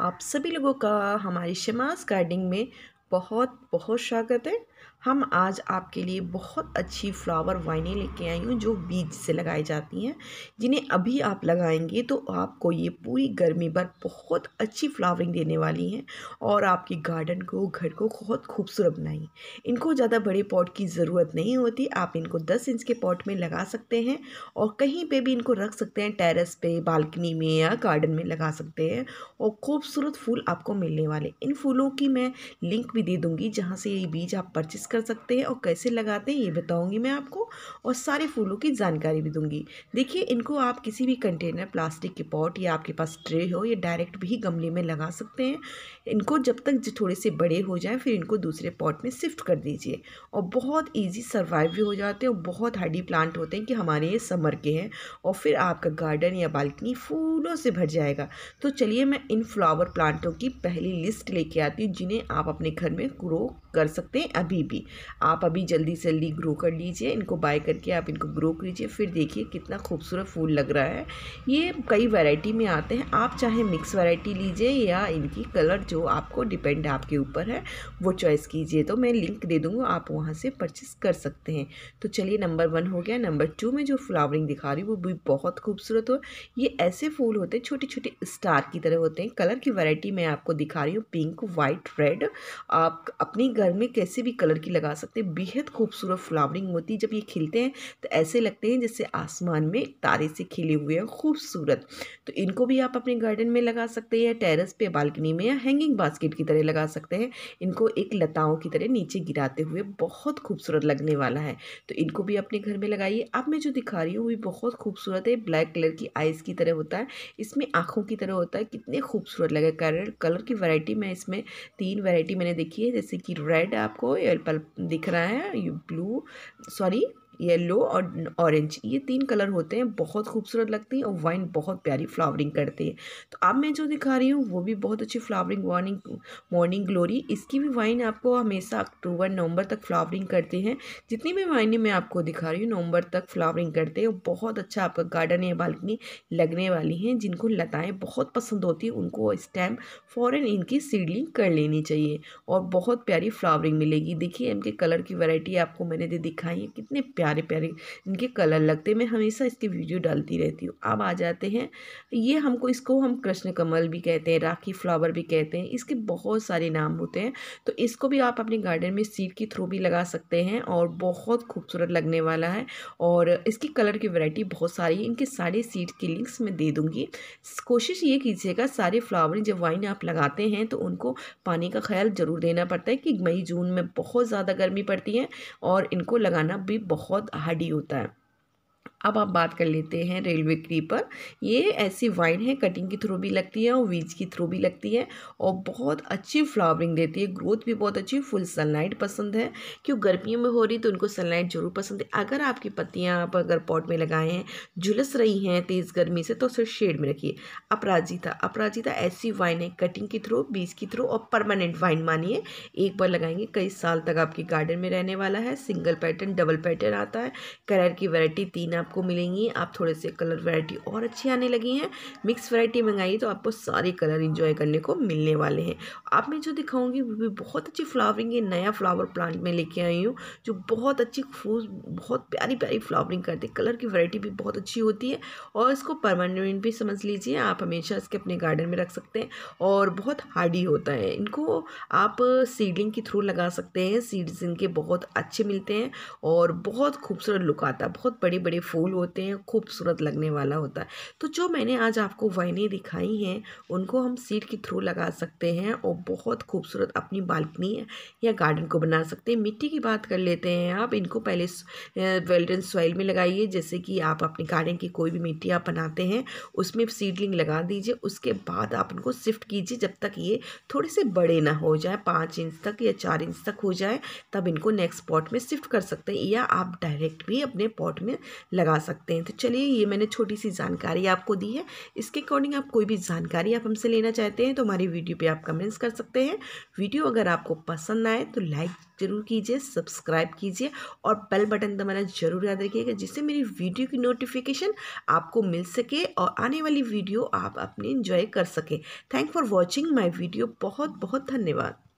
आप सभी लोगों का हमारी शमास गार्डनिंग में बहुत बहुत स्वागत है हम आज आपके लिए बहुत अच्छी फ्लावर वाइनें लेके आई हूँ जो बीज से लगाई जाती हैं जिन्हें अभी आप लगाएंगे तो आपको ये पूरी गर्मी पर बहुत अच्छी फ्लावरिंग देने वाली हैं और आपके गार्डन को घर को बहुत खूबसूरत बनाएंगी इनको ज़्यादा बड़े पॉट की ज़रूरत नहीं होती आप इनको दस इंच के पॉट में लगा सकते हैं और कहीं पर भी इनको रख सकते हैं टेरस पे बालकनी में या गार्डन में लगा सकते हैं और खूबसूरत फूल आपको मिलने वाले इन फूलों की मैं लिंक भी दे दूँगी जहाँ से ये बीज आप परचेज परचेस कर सकते हैं और कैसे लगाते हैं ये बताऊंगी मैं आपको और सारे फूलों की जानकारी भी दूंगी देखिए इनको आप किसी भी कंटेनर प्लास्टिक के पॉट या आपके पास ट्रे हो या डायरेक्ट भी गमले में लगा सकते हैं इनको जब तक थोड़े से बड़े हो जाएँ फिर इनको दूसरे पॉट में शिफ्ट कर दीजिए और बहुत ईजी सर्वाइव भी हो जाते हैं और बहुत हार्डी प्लांट होते हैं कि हमारे ये समर के हैं और फिर आपका गार्डन या बालकनी फूलों से भर जाएगा तो चलिए मैं इन फ्लावर प्लांटों की पहली लिस्ट लेके आती हूँ जिन्हें आप अपने घर में ग्रो कर सकते हैं अभी भी आप अभी जल्दी से जल्दी ग्रो कर लीजिए इनको बाय करके आप इनको ग्रो कीजिए फिर देखिए कितना खूबसूरत फूल लग रहा है ये कई वैरायटी में आते हैं आप चाहे मिक्स वैरायटी लीजिए या इनकी कलर जो आपको डिपेंड आपके ऊपर है वो चॉइस कीजिए तो मैं लिंक दे दूँगा आप वहाँ से परचेस कर सकते हैं तो चलिए नंबर वन हो गया नंबर टू में जो फ्लावरिंग दिखा रही हूँ वो भी बहुत खूबसूरत हो ये ऐसे फूल होते हैं छोटे छोटे स्टार की तरह होते हैं कलर की वैरायटी मैं आपको दिखा रही हूँ पिंक वाइट रेड आप अपने घर में कैसे भी कलर की लगा सकते हैं बेहद खूबसूरत फ्लावरिंग होती है जब ये खिलते हैं तो ऐसे लगते हैं जैसे आसमान में तारे से खिले हुए हैं खूबसूरत तो इनको भी आप अपने गार्डन में लगा सकते हैं या टेरेस पे बालकनी में या हैंगिंग बास्केट की तरह लगा सकते हैं इनको एक लताओं की तरह नीचे गिराते हुए बहुत खूबसूरत लगने वाला है तो इनको भी अपने घर में लगाइए अब मैं जो दिखा रही हूँ वो बहुत खूबसूरत है ब्लैक कलर की आइस की तरह होता है इसमें आँखों की तरह होता है कितने खूबसूरत लगे कलर कलर की वैरायटी मैं इसमें तीन वैरायटी मैंने देखी है जैसे कि रेड आपको पर्पल दिख रहा है यू ब्लू सॉरी येलो और ऑरेंज ये तीन कलर होते हैं बहुत खूबसूरत लगती हैं और वाइन बहुत प्यारी फ्लावरिंग करती है तो अब मैं जो दिखा रही हूँ वो भी बहुत अच्छी फ्लावरिंग वार्निंग मॉर्निंग ग्लोरी इसकी भी वाइन आपको हमेशा अक्टूबर नवंबर तक फ्लावरिंग करती हैं जितनी भी वाइनें मैं आपको दिखा रही हूँ नवंबर तक फ्लावरिंग करते हैं बहुत अच्छा आपका गार्डन या बालकनी लगने वाली हैं जिनको लताएँ बहुत पसंद होती हैं उनको इस टाइम फ़ौरन इनकी सीडलिंग कर लेनी चाहिए और बहुत प्यारी फ्लावरिंग मिलेगी देखिए इनके कलर की वैरायटी आपको मैंने दिखाई है कितने प्यार प्यारे प्यारे इनके कलर लगते हैं मैं हमेशा इसकी वीडियो डालती रहती हूँ अब आ जाते हैं ये हमको इसको हम कृष्ण कमल भी कहते हैं राखी फ्लावर भी कहते हैं इसके बहुत सारे नाम होते हैं तो इसको भी आप अपने गार्डन में सीड के थ्रू भी लगा सकते हैं और बहुत खूबसूरत लगने वाला है और इसकी कलर की वैरायटी बहुत सारी है इनके सारे सीड की लिंक्स मैं दे दूँगी कोशिश ये कीजिएगा सारे फ्लावर जब वाइन आप लगाते हैं तो उनको पानी का ख्याल ज़रूर देना पड़ता है कि मई जून में बहुत ज़्यादा गर्मी पड़ती है और इनको लगाना भी बहुत बहुत हार्डी होता है अब आप बात कर लेते हैं रेलवे क्रीपर ये ऐसी वाइन है कटिंग के थ्रू भी लगती है और वीज की थ्रू भी लगती है और बहुत अच्छी फ्लावरिंग देती है ग्रोथ भी बहुत अच्छी फुल सनलाइट पसंद है क्यों गर्मियों में हो रही तो उनको सनलाइट जरूर पसंद है अगर आपकी पत्तियाँ आप अगर पॉट में लगाए हैं झुलस रही हैं तेज़ गर्मी से तो उसे शेड में रखिए अपराजिता अपराजिता ऐसी वाइन है कटिंग के थ्रू बीज के थ्रू और परमानेंट वाइन मानिए एक बार लगाएंगे कई साल तक आपके गार्डन में रहने वाला है सिंगल पैटर्न डबल पैटर्न आता है कलर की वैरायटी तीन आप आपको मिलेंगी आप थोड़े से कलर वैरायटी और अच्छी आने लगी हैं मिक्स वैरायटी मंगाई तो आपको सारे कलर इंजॉय करने को मिलने वाले हैं आप मैं जो दिखाऊँगी वो भी बहुत अच्छी फ्लावरिंग है नया फ्लावर प्लांट में लेके आई हूँ जो बहुत अच्छी फूस बहुत प्यारी प्यारी फ्लावरिंग करते कलर की वरायटी भी बहुत अच्छी होती है और इसको परमानेंट भी समझ लीजिए आप हमेशा इसके अपने गार्डन में रख सकते हैं और बहुत हार्डी होता है इनको आप सीडलिंग के थ्रू लगा सकते हैं सीड्स इनके बहुत अच्छे मिलते हैं और बहुत खूबसूरत लुक आता है बहुत बड़े बड़े फूल होते हैं खूबसूरत लगने वाला होता है तो जो मैंने आज आपको वाइनें दिखाई हैं उनको हम सीड के थ्रू लगा सकते हैं और बहुत खूबसूरत अपनी बालकनी या गार्डन को बना सकते हैं मिट्टी की बात कर लेते हैं आप इनको पहले वेल्डन सॉइल में लगाइए जैसे कि आप अपने गार्डन की कोई भी मिट्टी आप बनाते हैं उसमें सीडलिंग लगा दीजिए उसके बाद आप उनको शिफ्ट कीजिए जब तक ये थोड़े से बड़े ना हो जाए पाँच इंच तक या चार इंच तक हो जाए तब इनको नेक्स्ट पॉट में शिफ्ट कर सकते हैं या आप डायरेक्ट भी अपने पॉट में लगा लगा सकते हैं तो चलिए ये मैंने छोटी सी जानकारी आपको दी है इसके अकॉर्डिंग आप कोई भी जानकारी आप हमसे लेना चाहते हैं तो हमारी वीडियो पे आप कमेंट्स कर सकते हैं वीडियो अगर आपको पसंद आए तो लाइक ज़रूर कीजिए सब्सक्राइब कीजिए और बेल बटन दबाना जरूर याद रखिएगा जिससे मेरी वीडियो की नोटिफिकेशन आपको मिल सके और आने वाली वीडियो आप अपने इंजॉय कर सकें thank for watching my video बहुत बहुत धन्यवाद